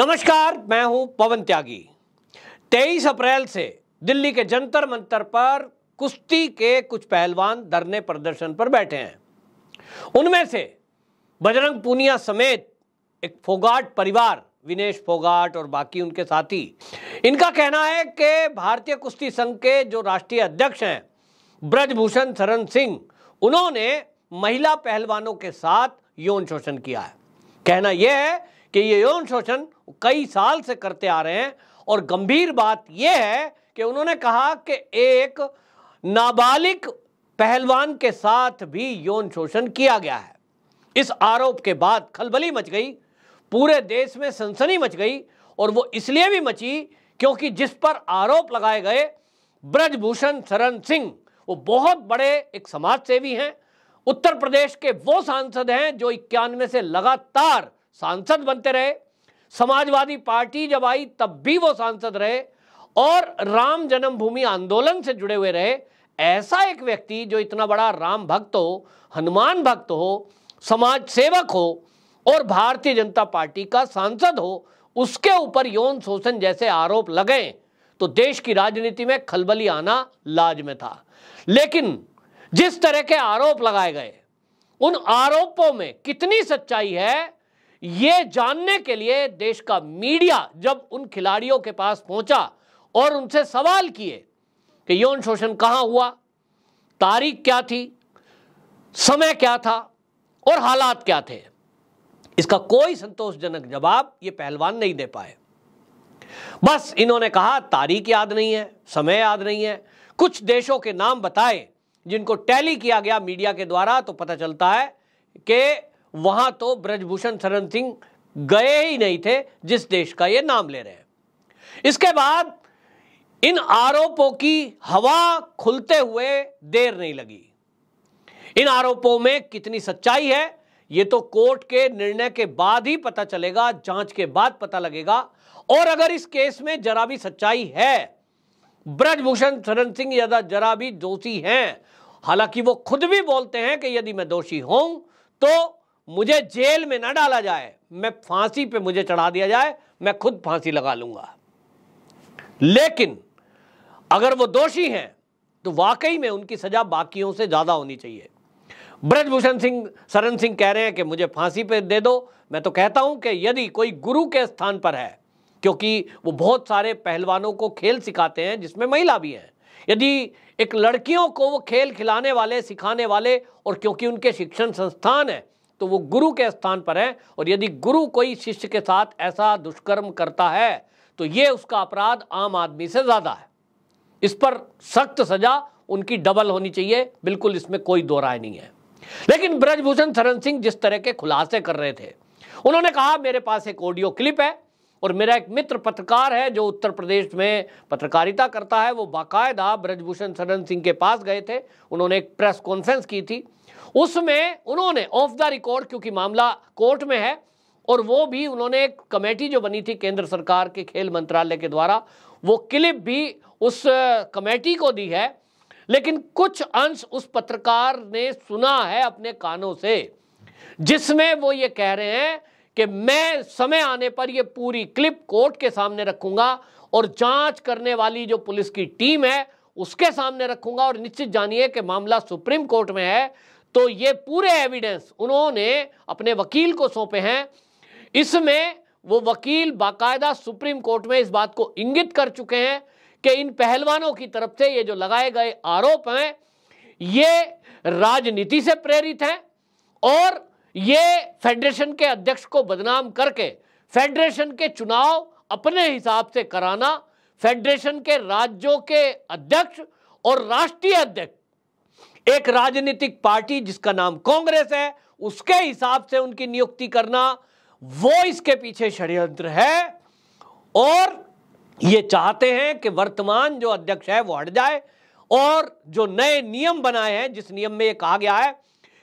नमस्कार मैं हूं पवन त्यागी 23 अप्रैल से दिल्ली के जंतर मंतर पर कुश्ती के कुछ पहलवान धरने प्रदर्शन पर बैठे हैं उनमें से बजरंग पूनिया समेत एक फोगाट परिवार विनेश फोगाट और बाकी उनके साथी इनका कहना है कि भारतीय कुश्ती संघ के जो राष्ट्रीय अध्यक्ष हैं ब्रजभूषण शरण सिंह उन्होंने महिला पहलवानों के साथ यौन शोषण किया है कहना यह है कि ये यौन शोषण कई साल से करते आ रहे हैं और गंभीर बात यह है कि उन्होंने कहा कि एक नाबालिग पहलवान के साथ भी यौन शोषण किया गया है इस आरोप के बाद खलबली मच गई पूरे देश में सनसनी मच गई और वो इसलिए भी मची क्योंकि जिस पर आरोप लगाए गए ब्रजभूषण शरण सिंह वो बहुत बड़े एक समाजसेवी हैं उत्तर प्रदेश के वो सांसद हैं जो इक्यानवे से लगातार सांसद बनते रहे समाजवादी पार्टी जब आई तब भी वो सांसद रहे और राम जन्मभूमि आंदोलन से जुड़े हुए रहे ऐसा एक व्यक्ति जो इतना बड़ा राम भक्त हो हनुमान भक्त हो समाज सेवक हो और भारतीय जनता पार्टी का सांसद हो उसके ऊपर यौन शोषण जैसे आरोप लगे तो देश की राजनीति में खलबली आना लाज में था लेकिन जिस तरह के आरोप लगाए गए उन आरोपों में कितनी सच्चाई है ये जानने के लिए देश का मीडिया जब उन खिलाड़ियों के पास पहुंचा और उनसे सवाल किए कि यौन शोषण कहां हुआ तारीख क्या थी समय क्या था और हालात क्या थे इसका कोई संतोषजनक जवाब ये पहलवान नहीं दे पाए बस इन्होंने कहा तारीख याद नहीं है समय याद नहीं है कुछ देशों के नाम बताए जिनको टैली किया गया मीडिया के द्वारा तो पता चलता है कि वहां तो ब्रजभूषण शरण सिंह गए ही नहीं थे जिस देश का ये नाम ले रहे हैं इसके बाद इन आरोपों की हवा खुलते हुए देर नहीं लगी इन आरोपों में कितनी सच्चाई है ये तो कोर्ट के निर्णय के बाद ही पता चलेगा जांच के बाद पता लगेगा और अगर इस केस में जरा भी सच्चाई है ब्रजभूषण शरण सिंह यदा जरा भी दोषी हैं हालांकि वो खुद भी बोलते हैं कि यदि मैं दोषी हूं तो मुझे जेल में ना डाला जाए मैं फांसी पे मुझे चढ़ा दिया जाए मैं खुद फांसी लगा लूंगा लेकिन अगर वो दोषी हैं तो वाकई में उनकी सजा बाकियों से ज़्यादा होनी चाहिए ब्रजभूषण सिंह सरन सिंह कह रहे हैं कि मुझे फांसी पे दे दो मैं तो कहता हूं कि यदि कोई गुरु के स्थान पर है क्योंकि वो बहुत सारे पहलवानों को खेल सिखाते हैं जिसमें महिला भी हैं यदि एक लड़कियों को वो खेल खिलाने वाले सिखाने वाले और क्योंकि उनके शिक्षण संस्थान है तो वो गुरु के स्थान पर है और यदि गुरु कोई शिष्य के साथ ऐसा दुष्कर्म करता है तो ये उसका अपराध आम आदमी से ज़्यादा है इस पर सख्त सजा उनकी डबल होनी चाहिए बिल्कुल इसमें कोई दो राय नहीं है लेकिन ब्रजभूषण शरण सिंह जिस तरह के खुलासे कर रहे थे उन्होंने कहा मेरे पास एक ऑडियो क्लिप है और मेरा एक मित्र पत्रकार है जो उत्तर प्रदेश में पत्रकारिता करता है वो बाकायदा ब्रजभूषण शरण सिंह के पास गए थे उन्होंने एक प्रेस कॉन्फ्रेंस की थी उसमें उन्होंने ऑफ द रिकॉर्ड क्योंकि मामला कोर्ट में है और वो भी उन्होंने एक कमेटी जो बनी थी केंद्र सरकार के खेल मंत्रालय के द्वारा वो क्लिप भी उस कमेटी को दी है लेकिन कुछ अंश उस पत्रकार ने सुना है अपने कानों से जिसमें वो ये कह रहे हैं कि मैं समय आने पर यह पूरी क्लिप कोर्ट के सामने रखूंगा और जांच करने वाली जो पुलिस की टीम है उसके सामने रखूंगा और निश्चित जानिए कि मामला सुप्रीम कोर्ट में है तो ये पूरे एविडेंस उन्होंने अपने वकील को सौंपे हैं इसमें वो वकील बाकायदा सुप्रीम कोर्ट में इस बात को इंगित कर चुके हैं कि इन पहलवानों की तरफ से ये जो लगाए गए आरोप हैं ये राजनीति से प्रेरित हैं और ये फेडरेशन के अध्यक्ष को बदनाम करके फेडरेशन के चुनाव अपने हिसाब से कराना फेडरेशन के राज्यों के अध्यक्ष और राष्ट्रीय अध्यक्ष एक राजनीतिक पार्टी जिसका नाम कांग्रेस है उसके हिसाब से उनकी नियुक्ति करना वो इसके पीछे षड्यंत्र है और ये चाहते हैं कि वर्तमान जो अध्यक्ष है वो हट जाए और जो नए नियम बनाए हैं जिस नियम में ये कहा गया है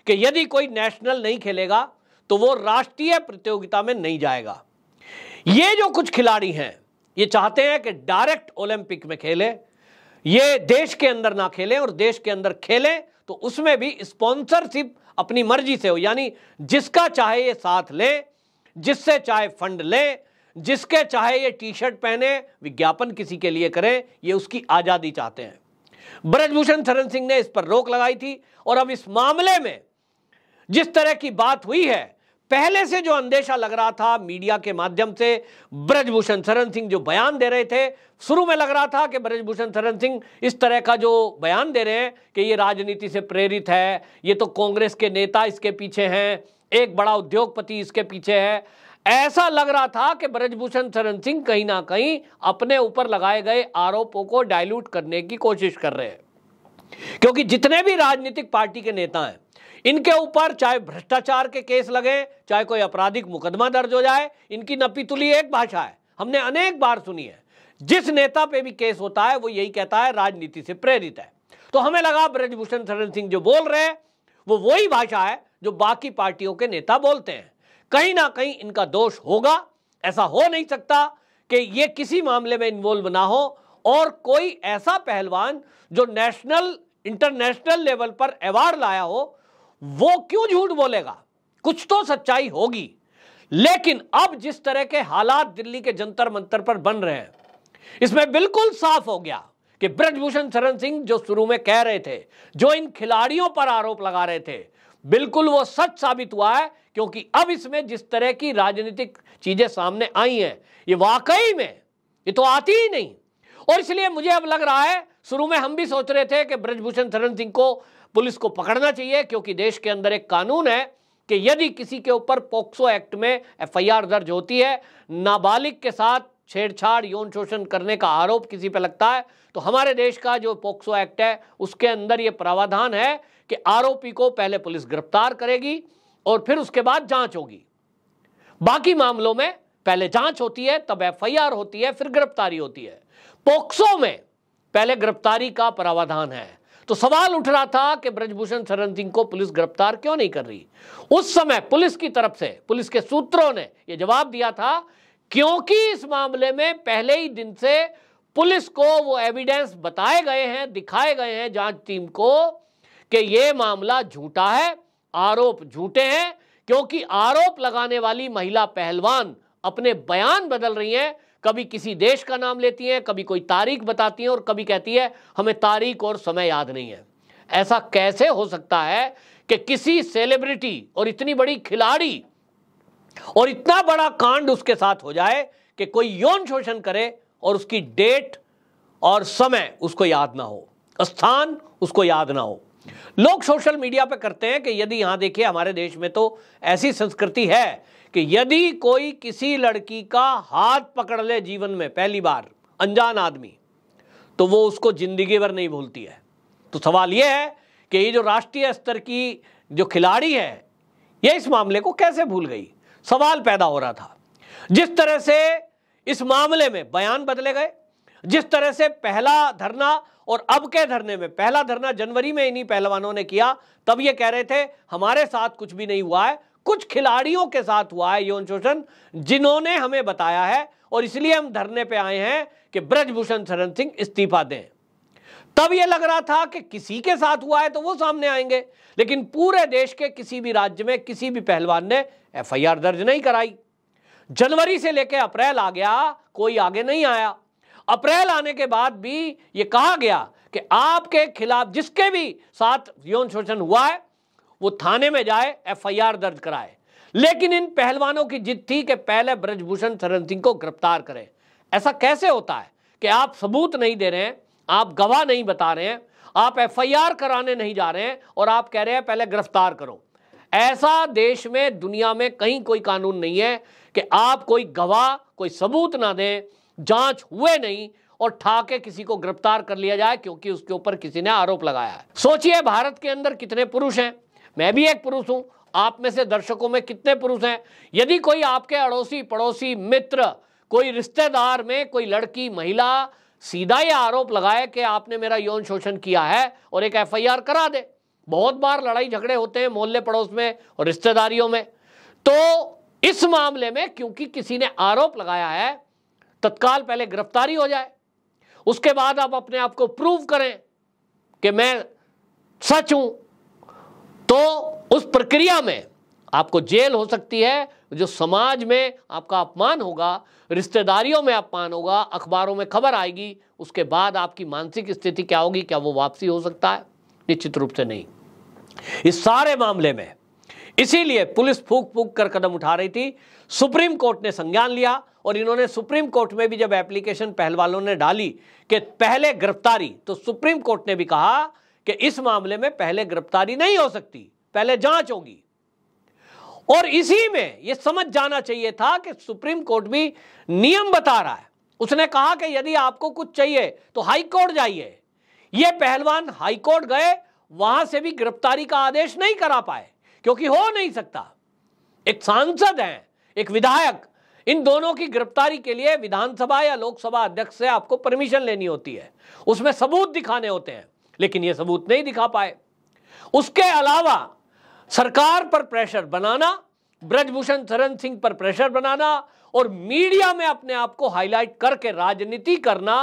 कि यदि कोई नेशनल नहीं खेलेगा तो वो राष्ट्रीय प्रतियोगिता में नहीं जाएगा ये जो कुछ खिलाड़ी हैं ये चाहते हैं कि डायरेक्ट ओलंपिक में खेले ये देश के अंदर ना खेलें और देश के अंदर खेलें तो उसमें भी स्पॉन्सरशिप अपनी मर्जी से हो यानी जिसका चाहे ये साथ ले जिससे चाहे फंड ले जिसके चाहे ये टी शर्ट पहने विज्ञापन किसी के लिए करें ये उसकी आज़ादी चाहते हैं ब्रजभूषण शरण सिंह ने इस पर रोक लगाई थी और अब इस मामले में जिस तरह की बात हुई है पहले से जो अंदेशा लग रहा था मीडिया के माध्यम से ब्रजभूषण शरण सिंह जो बयान दे रहे थे शुरू में लग रहा था कि ब्रजभूषण शरण सिंह इस तरह का जो बयान दे रहे हैं कि ये राजनीति से प्रेरित है ये तो कांग्रेस के नेता इसके पीछे हैं एक बड़ा उद्योगपति इसके पीछे है ऐसा लग रहा था कि ब्रजभूषण शरण सिंह कहीं ना कहीं अपने ऊपर लगाए गए आरोपों को डायल्यूट करने की कोशिश कर रहे हैं क्योंकि जितने भी राजनीतिक पार्टी के नेता हैं इनके ऊपर चाहे भ्रष्टाचार के केस लगे चाहे कोई आपराधिक मुकदमा दर्ज हो जाए इनकी नपीतुली एक भाषा है हमने अनेक बार सुनी है जिस नेता पे भी केस होता है वो यही कहता है राजनीति से प्रेरित है तो हमें लगा ब्रजभूषण शरण सिंह जो बोल रहे वो वही भाषा है जो बाकी पार्टियों के नेता बोलते हैं कहीं ना कहीं इनका दोष होगा ऐसा हो नहीं सकता कि ये किसी मामले में इन्वॉल्व ना हो और कोई ऐसा पहलवान जो नेशनल इंटरनेशनल लेवल पर अवार्ड लाया हो वो क्यों झूठ बोलेगा कुछ तो सच्चाई होगी लेकिन अब जिस तरह के हालात दिल्ली के जंतर मंतर पर बन रहे हैं इसमें बिल्कुल साफ हो गया कि ब्रजभूषण शरण सिंह जो शुरू में कह रहे थे जो इन खिलाड़ियों पर आरोप लगा रहे थे बिल्कुल वो सच साबित हुआ है क्योंकि अब इसमें जिस तरह की राजनीतिक चीजें सामने आई हैं ये वाकई में ये तो आती ही नहीं और इसलिए मुझे अब लग रहा है शुरू में हम भी सोच रहे थे कि ब्रजभूषण शरण सिंह को पुलिस को पकड़ना चाहिए क्योंकि देश के अंदर एक कानून है कि यदि किसी के ऊपर पोक्सो एक्ट में एफआईआर दर्ज होती है नाबालिग के साथ छेड़छाड़ यौन शोषण करने का आरोप किसी पर लगता है तो हमारे देश का जो पोक्सो एक्ट है उसके अंदर ये प्रावधान है कि आरोपी को पहले पुलिस गिरफ्तार करेगी और फिर उसके बाद जांच होगी बाकी मामलों में पहले जांच होती है तब एफआईआर होती है फिर गिरफ्तारी होती है पोक्सो में पहले गिरफ्तारी का प्रावधान है तो सवाल उठ रहा था कि ब्रजभूषण शरण सिंह को पुलिस गिरफ्तार क्यों नहीं कर रही उस समय पुलिस की तरफ से पुलिस के सूत्रों ने यह जवाब दिया था क्योंकि इस मामले में पहले ही दिन से पुलिस को वो एविडेंस बताए गए हैं दिखाए गए हैं जांच टीम को कि यह मामला झूठा है आरोप झूठे हैं क्योंकि आरोप लगाने वाली महिला पहलवान अपने बयान बदल रही हैं कभी किसी देश का नाम लेती हैं कभी कोई तारीख बताती हैं और कभी कहती है हमें तारीख और समय याद नहीं है ऐसा कैसे हो सकता है कि किसी सेलिब्रिटी और इतनी बड़ी खिलाड़ी और इतना बड़ा कांड उसके साथ हो जाए कि कोई यौन शोषण करे और उसकी डेट और समय उसको याद ना हो स्थान उसको याद ना हो लोग सोशल मीडिया पर करते हैं कि यदि यहां देखिए हमारे देश में तो ऐसी संस्कृति है कि यदि कोई किसी लड़की का हाथ पकड़ ले जीवन में पहली बार अनजान आदमी तो वो उसको जिंदगी भर नहीं भूलती है तो सवाल ये है कि ये जो राष्ट्रीय स्तर की जो खिलाड़ी है ये इस मामले को कैसे भूल गई सवाल पैदा हो रहा था जिस तरह से इस मामले में बयान बदले गए जिस तरह से पहला धरना और अब के धरने में पहला धरना जनवरी में इन्हीं पहलवानों ने किया तब ये कह रहे थे हमारे साथ कुछ भी नहीं हुआ है कुछ खिलाड़ियों के साथ हुआ है यौन शोषण जिन्होंने हमें बताया है और इसलिए हम धरने पे आए हैं कि ब्रजभूषण शरण सिंह इस्तीफा दें तब यह लग रहा था कि किसी के साथ हुआ है तो वो सामने आएंगे लेकिन पूरे देश के किसी भी राज्य में किसी भी पहलवान ने एफआईआर दर्ज नहीं कराई जनवरी से लेकर अप्रैल आ गया कोई आगे नहीं आया अप्रैल आने के बाद भी ये कहा गया कि आपके खिलाफ जिसके भी साथ यौन शोषण हुआ है वो थाने में जाए एफआईआर दर्ज कराए लेकिन इन पहलवानों की जिद थी कि पहले ब्रजभूषण शरण सिंह को गिरफ्तार करें ऐसा कैसे होता है कि आप सबूत नहीं दे रहे हैं आप गवाह नहीं बता रहे हैं आप एफआईआर कराने नहीं जा रहे हैं और आप कह रहे हैं पहले गिरफ्तार करो ऐसा देश में दुनिया में कहीं कोई कानून नहीं है कि आप कोई गवाह कोई सबूत ना दें जांच हुए नहीं और ठाके किसी को गिरफ्तार कर लिया जाए क्योंकि उसके ऊपर किसी ने आरोप लगाया है सोचिए भारत के अंदर कितने पुरुष हैं मैं भी एक पुरुष हूं आप में से दर्शकों में कितने पुरुष हैं यदि कोई आपके अड़ोसी पड़ोसी मित्र कोई रिश्तेदार में कोई लड़की महिला सीधा यह आरोप लगाए कि आपने मेरा यौन शोषण किया है और एक एफ करा दे बहुत बार लड़ाई झगड़े होते हैं मोहल्ले पड़ोस में और रिश्तेदारियों में तो इस मामले में क्योंकि किसी ने आरोप लगाया है तत्काल पहले गिरफ्तारी हो जाए उसके बाद आप अपने आप को प्रूव करें कि मैं सच हूं तो उस प्रक्रिया में आपको जेल हो सकती है जो समाज में आपका अपमान होगा रिश्तेदारियों में अपमान होगा अखबारों में खबर आएगी उसके बाद आपकी मानसिक स्थिति क्या होगी क्या वो वापसी हो सकता है निश्चित रूप से नहीं इस सारे मामले में इसीलिए पुलिस फूक फूक कर कदम उठा रही थी सुप्रीम कोर्ट ने संज्ञान लिया और इन्होंने सुप्रीम कोर्ट में भी जब एप्लीकेशन पहलवानों ने डाली कि पहले गिरफ्तारी तो सुप्रीम कोर्ट ने भी कहा कि इस मामले में पहले गिरफ्तारी नहीं हो सकती पहले जांच होगी और इसी में यह समझ जाना चाहिए था कि सुप्रीम कोर्ट भी नियम बता रहा है उसने कहा कि यदि आपको कुछ चाहिए तो हाईकोर्ट जाइए यह पहलवान हाईकोर्ट गए वहां से भी गिरफ्तारी का आदेश नहीं करा पाए क्योंकि हो नहीं सकता एक सांसद है एक विधायक इन दोनों की गिरफ्तारी के लिए विधानसभा या लोकसभा अध्यक्ष से आपको परमिशन लेनी होती है उसमें सबूत दिखाने होते हैं लेकिन ये सबूत नहीं दिखा पाए उसके अलावा सरकार पर प्रेशर बनाना ब्रजभूषण चरण सिंह पर प्रेशर बनाना और मीडिया में अपने आप को हाईलाइट करके राजनीति करना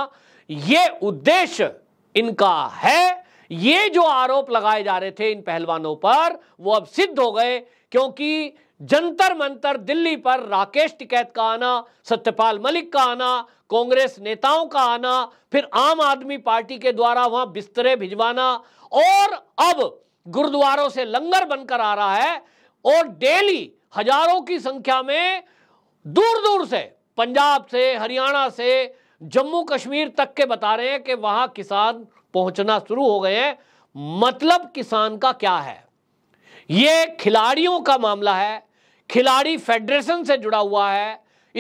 ये उद्देश्य इनका है ये जो आरोप लगाए जा रहे थे इन पहलवानों पर वो अब सिद्ध हो गए क्योंकि जंतर मंतर दिल्ली पर राकेश टिकैत का आना सत्यपाल मलिक का आना कांग्रेस नेताओं का आना फिर आम आदमी पार्टी के द्वारा वहां बिस्तरे भिजवाना और अब गुरुद्वारों से लंगर बनकर आ रहा है और डेली हजारों की संख्या में दूर दूर से पंजाब से हरियाणा से जम्मू कश्मीर तक के बता रहे हैं कि वहां किसान पहुंचना शुरू हो गए हैं मतलब किसान का क्या है ये खिलाड़ियों का मामला है खिलाड़ी फेडरेशन से जुड़ा हुआ है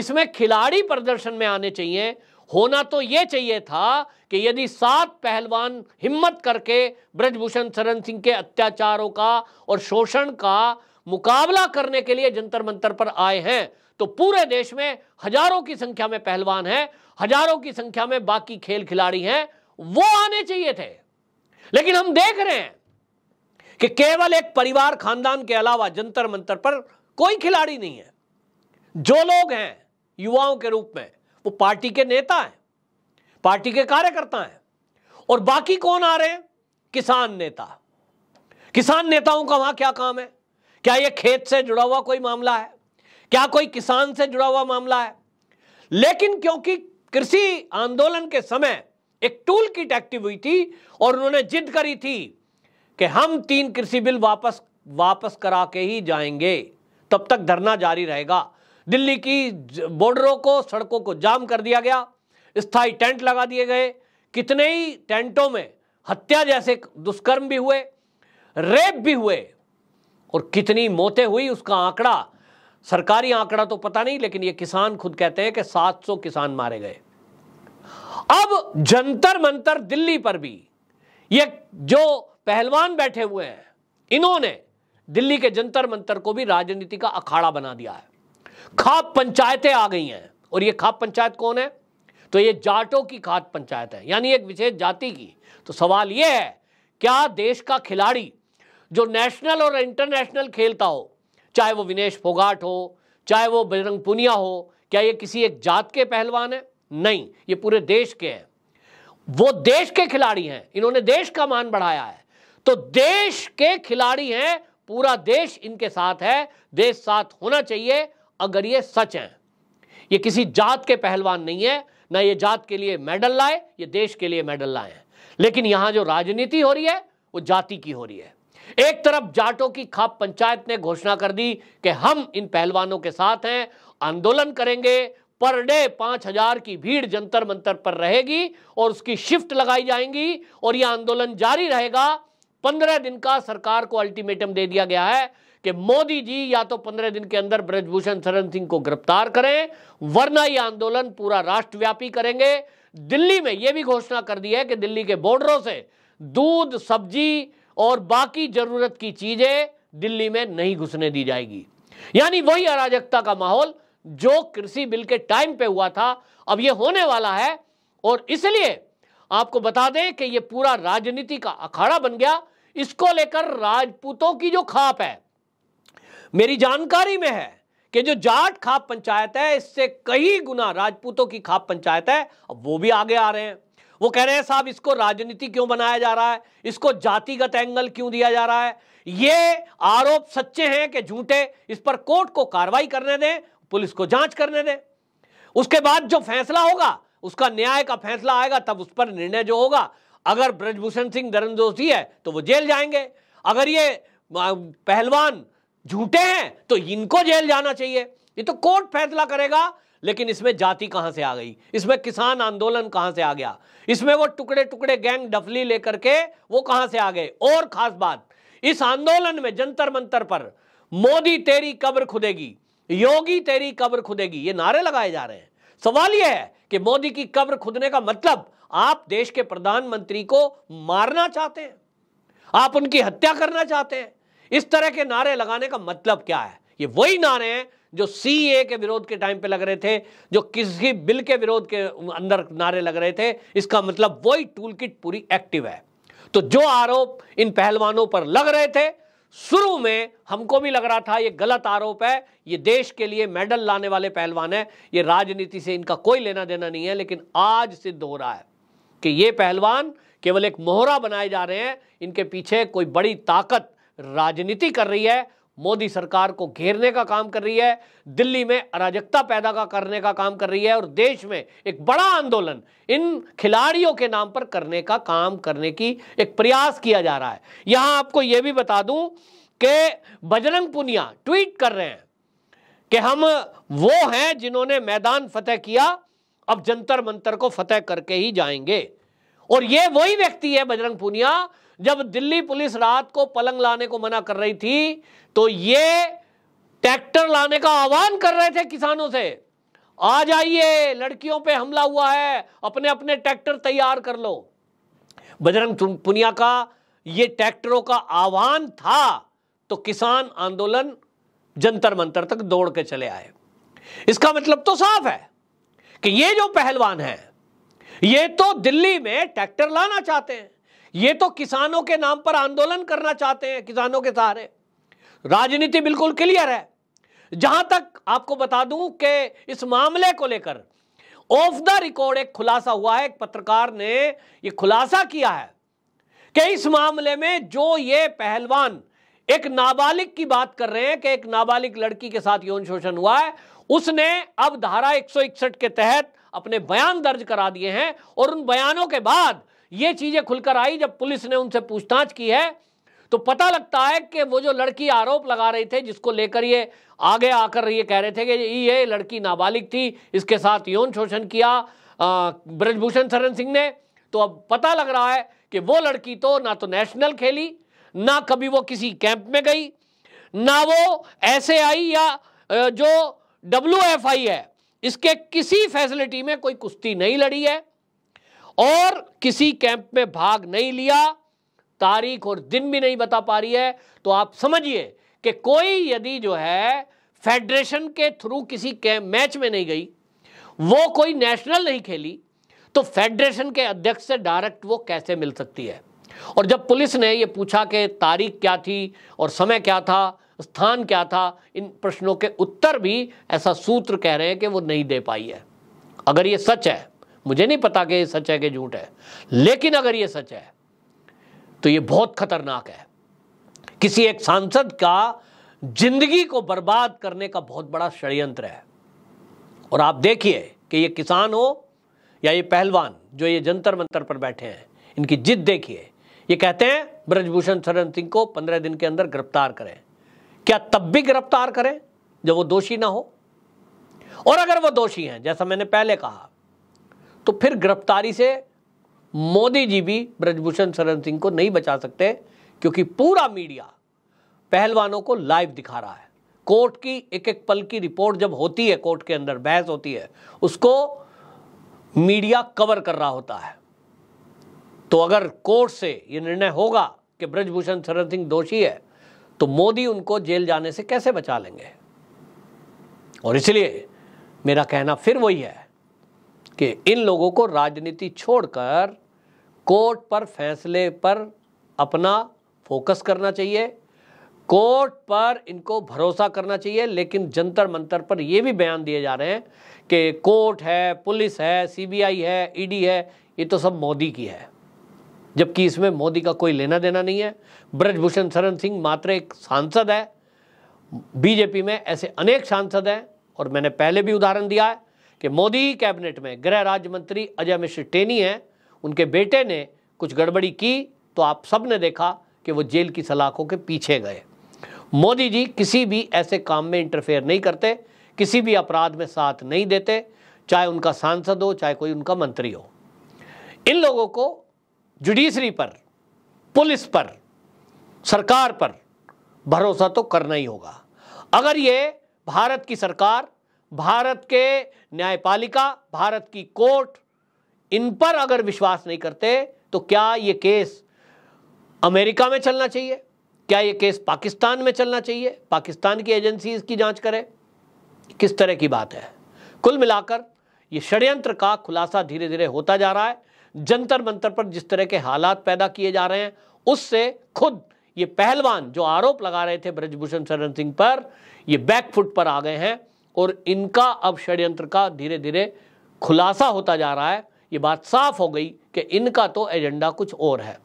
इसमें खिलाड़ी प्रदर्शन में आने चाहिए होना तो यह चाहिए था कि यदि सात पहलवान हिम्मत करके ब्रजभूषण शरण सिंह के अत्याचारों का और शोषण का मुकाबला करने के लिए जंतर मंतर पर आए हैं तो पूरे देश में हजारों की संख्या में पहलवान हैं हजारों की संख्या में बाकी खेल खिलाड़ी हैं वो आने चाहिए थे लेकिन हम देख रहे हैं कि केवल एक परिवार खानदान के अलावा जंतर मंतर पर कोई खिलाड़ी नहीं है जो लोग हैं युवाओं के रूप में वो पार्टी के नेता हैं पार्टी के कार्यकर्ता हैं और बाकी कौन आ रहे हैं किसान नेता किसान नेताओं का वहां क्या काम है क्या यह खेत से जुड़ा हुआ कोई मामला है क्या कोई किसान से जुड़ा हुआ मामला है लेकिन क्योंकि कृषि आंदोलन के समय एक टूल किट एक्टिव हुई थी और उन्होंने जिद करी थी कि हम तीन कृषि बिल वापस वापस करा के ही जाएंगे तब तक धरना जारी रहेगा दिल्ली की बॉर्डरों को सड़कों को जाम कर दिया गया स्थायी टेंट लगा दिए गए कितने ही टेंटों में हत्या जैसे दुष्कर्म भी हुए रेप भी हुए और कितनी मौतें हुई उसका आंकड़ा सरकारी आंकड़ा तो पता नहीं लेकिन ये किसान खुद कहते हैं कि 700 किसान मारे गए अब जंतर मंतर दिल्ली पर भी ये जो पहलवान बैठे हुए हैं इन्होंने दिल्ली के जंतर मंतर को भी राजनीति का अखाड़ा बना दिया है खाप पंचायतें आ गई हैं और ये खाप पंचायत कौन है तो ये जाटों की खाप पंचायत है यानी एक विशेष जाति की तो सवाल ये है क्या देश का खिलाड़ी जो नेशनल और इंटरनेशनल खेलता हो चाहे वो विनेश फोगाट हो चाहे वो बजरंग पुनिया हो क्या ये किसी एक जात के पहलवान है नहीं ये पूरे देश के हैं वो देश के खिलाड़ी हैं इन्होंने देश का मान बढ़ाया है तो देश के खिलाड़ी हैं पूरा देश इनके साथ है देश साथ होना चाहिए अगर ये सच है ये किसी जात के पहलवान नहीं है ना ये जात के लिए मेडल लाए ये देश के लिए मेडल लाए हैं लेकिन यहां जो राजनीति हो रही है वो जाति की हो रही है एक तरफ जाटों की खाप पंचायत ने घोषणा कर दी कि हम इन पहलवानों के साथ हैं आंदोलन करेंगे पर डे पांच हजार की भीड़ जंतर मंतर पर रहेगी और उसकी शिफ्ट लगाई जाएंगी और यह आंदोलन जारी रहेगा पंद्रह दिन का सरकार को अल्टीमेटम दे दिया गया है कि मोदी जी या तो पंद्रह दिन के अंदर ब्रजभूषण शरण सिंह को गिरफ्तार करें वरना यह आंदोलन पूरा राष्ट्रव्यापी करेंगे दिल्ली में यह भी घोषणा कर दी है कि दिल्ली के बॉर्डरों से दूध सब्जी और बाकी जरूरत की चीजें दिल्ली में नहीं घुसने दी जाएगी यानी वही अराजकता का माहौल जो कृषि बिल के टाइम पे हुआ था अब यह होने वाला है और इसलिए आपको बता दें कि यह पूरा राजनीति का अखाड़ा बन गया इसको लेकर राजपूतों की जो खाप है मेरी जानकारी में है कि जो जाट खाप पंचायत है इससे कई गुना राजपूतों की खाप पंचायत है अब वो भी आगे आ रहे हैं वो कह रहे हैं साहब इसको राजनीति क्यों बनाया जा रहा है इसको जातिगत एंगल क्यों दिया जा रहा है ये आरोप सच्चे हैं कि झूठे इस पर कोर्ट को कार्रवाई करने दें पुलिस को जांच करने दें उसके बाद जो फैसला होगा उसका न्याय का फैसला आएगा तब उस पर निर्णय जो होगा अगर ब्रजभूषण सिंह धर्म दोषी है तो वो जेल जाएंगे अगर ये पहलवान झूठे हैं तो इनको जेल जाना चाहिए ये तो कोर्ट फैसला करेगा लेकिन इसमें जाति कहां से आ गई इसमें किसान आंदोलन कहां से आ गया इसमें वो टुकड़े टुकड़े गैंग डफली लेकर के वो कहां से आ गए और खास बात इस आंदोलन में जंतर मंतर पर मोदी तेरी कब्र खुदेगी योगी तेरी कब्र खुदेगी ये नारे लगाए जा रहे हैं सवाल यह है कि मोदी की कब्र खुदने का मतलब आप देश के प्रधानमंत्री को मारना चाहते हैं आप उनकी हत्या करना चाहते हैं इस तरह के नारे लगाने का मतलब क्या है ये वही नारे हैं जो सी ए के विरोध के टाइम पे लग रहे थे जो किसी बिल के विरोध के अंदर नारे लग रहे थे इसका मतलब वही टूल किट पूरी एक्टिव है तो जो आरोप इन पहलवानों पर लग रहे थे शुरू में हमको भी लग रहा था ये गलत आरोप है ये देश के लिए मेडल लाने वाले पहलवान है ये राजनीति से इनका कोई लेना देना नहीं है लेकिन आज सिद्ध हो रहा है कि ये पहलवान केवल एक मोहरा बनाए जा रहे हैं इनके पीछे कोई बड़ी ताकत राजनीति कर रही है मोदी सरकार को घेरने का काम कर रही है दिल्ली में अराजकता पैदा का करने का काम कर रही है और देश में एक बड़ा आंदोलन इन खिलाड़ियों के नाम पर करने का काम करने की एक प्रयास किया जा रहा है यहां आपको यह भी बता दूं कि बजरंग पुनिया ट्वीट कर रहे हैं कि हम वो हैं जिन्होंने मैदान फतेह किया अब जंतर मंतर को फतेह करके ही जाएंगे और ये वही व्यक्ति है बजरंग पुनिया जब दिल्ली पुलिस रात को पलंग लाने को मना कर रही थी तो ये ट्रैक्टर लाने का आह्वान कर रहे थे किसानों से आ जाइए लड़कियों पे हमला हुआ है अपने अपने ट्रैक्टर तैयार कर लो बजरंग पुनिया का ये ट्रैक्टरों का आह्वान था तो किसान आंदोलन जंतर मंतर तक दौड़ के चले आए इसका मतलब तो साफ है कि ये जो पहलवान है ये तो दिल्ली में ट्रैक्टर लाना चाहते हैं ये तो किसानों के नाम पर आंदोलन करना चाहते हैं किसानों के सहारे राजनीति बिल्कुल क्लियर है जहां तक आपको बता दूं कि इस मामले को लेकर ऑफ द रिकॉर्ड एक खुलासा हुआ है एक पत्रकार ने ये खुलासा किया है कि इस मामले में जो ये पहलवान एक नाबालिग की बात कर रहे हैं कि एक नाबालिग लड़की के साथ यौन शोषण हुआ है उसने अब धारा 161 के तहत अपने बयान दर्ज करा दिए हैं और उन बयानों के बाद ये चीजें खुलकर आई जब पुलिस ने उनसे पूछताछ की है तो पता लगता है कि वो जो लड़की आरोप लगा रही थे जिसको लेकर ये आगे आकर ये कह रहे थे कि ये लड़की नाबालिग थी इसके साथ यौन शोषण किया ब्रजभूषण शरण सिंह ने तो अब पता लग रहा है कि वो लड़की तो ना तो नेशनल खेली ना कभी वो किसी कैंप में गई ना वो ऐसे आई या जो डब्ल्यू एफ आई है इसके किसी फैसिलिटी में कोई कुश्ती नहीं लड़ी है और किसी कैंप में भाग नहीं लिया तारीख और दिन भी नहीं बता पा रही है तो आप समझिए कि कोई यदि जो है फेडरेशन के थ्रू किसी कैंप मैच में नहीं गई वो कोई नेशनल नहीं खेली तो फेडरेशन के अध्यक्ष से डायरेक्ट वो कैसे मिल सकती है और जब पुलिस ने ये पूछा कि तारीख क्या थी और समय क्या था स्थान क्या था इन प्रश्नों के उत्तर भी ऐसा सूत्र कह रहे हैं कि वो नहीं दे पाई है अगर ये सच है मुझे नहीं पता कि ये सच है कि झूठ है लेकिन अगर ये सच है तो ये बहुत खतरनाक है किसी एक सांसद का जिंदगी को बर्बाद करने का बहुत बड़ा षड्यंत्र है और आप देखिए कि ये किसान हो या ये पहलवान जो ये जंतर मंतर पर बैठे हैं इनकी जिद देखिए ये कहते हैं ब्रजभूषण शरण सिंह को पंद्रह दिन के अंदर गिरफ्तार करें क्या तब भी गिरफ्तार करें जब वो दोषी ना हो और अगर वो दोषी हैं जैसा मैंने पहले कहा तो फिर गिरफ्तारी से मोदी जी भी ब्रजभूषण शरण सिंह को नहीं बचा सकते क्योंकि पूरा मीडिया पहलवानों को लाइव दिखा रहा है कोर्ट की एक एक पल की रिपोर्ट जब होती है कोर्ट के अंदर बहस होती है उसको मीडिया कवर कर रहा होता है तो अगर कोर्ट से यह निर्णय होगा कि ब्रजभूषण शरण सिंह दोषी है तो मोदी उनको जेल जाने से कैसे बचा लेंगे और इसलिए मेरा कहना फिर वही है कि इन लोगों को राजनीति छोड़कर कोर्ट पर फैसले पर अपना फोकस करना चाहिए कोर्ट पर इनको भरोसा करना चाहिए लेकिन जंतर मंतर पर यह भी बयान दिए जा रहे हैं कि कोर्ट है पुलिस है सीबीआई है ईडी है ये तो सब मोदी की है जबकि इसमें मोदी का कोई लेना देना नहीं है ब्रजभूषण शरण सिंह मात्र एक सांसद है बीजेपी में ऐसे अनेक सांसद हैं और मैंने पहले भी उदाहरण दिया है कि मोदी कैबिनेट में गृह राज्य मंत्री अजय मिश्र टेनी हैं उनके बेटे ने कुछ गड़बड़ी की तो आप सब ने देखा कि वो जेल की सलाखों के पीछे गए मोदी जी किसी भी ऐसे काम में इंटरफेयर नहीं करते किसी भी अपराध में साथ नहीं देते चाहे उनका सांसद हो चाहे कोई उनका मंत्री हो इन लोगों को जुडिशरी पर पुलिस पर सरकार पर भरोसा तो करना ही होगा अगर ये भारत की सरकार भारत के न्यायपालिका भारत की कोर्ट इन पर अगर विश्वास नहीं करते तो क्या ये केस अमेरिका में चलना चाहिए क्या ये केस पाकिस्तान में चलना चाहिए पाकिस्तान की एजेंसी इसकी जांच करे किस तरह की बात है कुल मिलाकर ये षड्यंत्र का खुलासा धीरे धीरे होता जा रहा है जंतर मंतर पर जिस तरह के हालात पैदा किए जा रहे हैं उससे खुद ये पहलवान जो आरोप लगा रहे थे ब्रजभूषण शरण सिंह पर ये बैकफुट पर आ गए हैं और इनका अब षड्यंत्र का धीरे धीरे खुलासा होता जा रहा है ये बात साफ हो गई कि इनका तो एजेंडा कुछ और है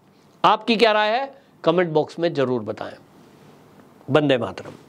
आपकी क्या राय है कमेंट बॉक्स में जरूर बताएं बंदे मातरम